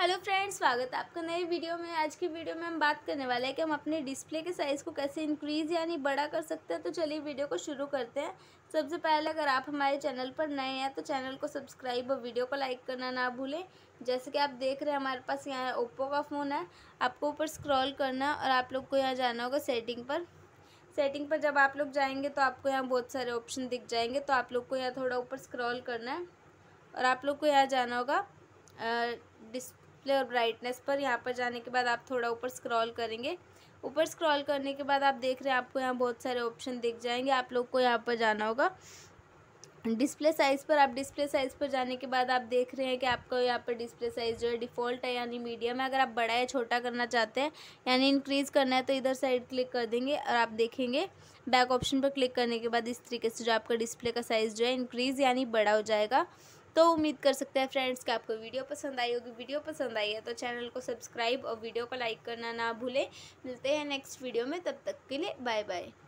hello friends स्वागत है आपका नए वीडियो में आज की वीडियो में हम बात करने वाले हैं कि हम अपने डिस्प्ले के साइज़ को कैसे इंक्रीज़ यानी बड़ा कर सकते हैं तो चलिए वीडियो को शुरू करते हैं सबसे पहले अगर आप हमारे चैनल पर नए हैं तो चैनल को सब्सक्राइब और वीडियो को लाइक करना ना भूलें जैसे कि आप देख रहे हैं हमारे पास यहाँ ओप्पो का फ़ोन है आपको ऊपर स्क्रॉल करना और आप लोग को यहाँ जाना होगा सेटिंग पर सेटिंग पर जब आप लोग जाएंगे तो आपको यहाँ बहुत सारे ऑप्शन दिख जाएंगे तो आप लोग को यहाँ थोड़ा ऊपर स्क्रॉल करना है और आप लोग को यहाँ जाना होगा डिस्प्ले डिस्प्ले और ब्राइटनेस पर यहाँ पर जाने के बाद आप थोड़ा ऊपर स्क्रॉल करेंगे ऊपर स्क्रॉल करने के बाद आप देख रहे हैं आपको यहाँ बहुत सारे ऑप्शन दिख जाएंगे आप लोग को यहाँ पर जाना होगा डिस्प्ले साइज़ पर आप डिस्प्ले साइज़ पर जाने के बाद आप देख रहे हैं कि आपका यहाँ पर डिस्प्ले साइज़ जो है डिफ़ॉल्ट है यानी मीडियम है अगर आप बड़ा या छोटा करना चाहते हैं यानी इंक्रीज़ करना है तो इधर साइड क्लिक कर देंगे और आप देखेंगे बैक ऑप्शन पर क्लिक करने के बाद इस तरीके से जो आपका डिस्प्ले का साइज़ जो है इंक्रीज़ यानी बड़ा हो जाएगा तो उम्मीद कर सकते हैं फ्रेंड्स कि आपको वीडियो पसंद आई होगी वीडियो पसंद आई है तो चैनल को सब्सक्राइब और वीडियो को लाइक करना ना भूलें मिलते हैं नेक्स्ट वीडियो में तब तक के लिए बाय बाय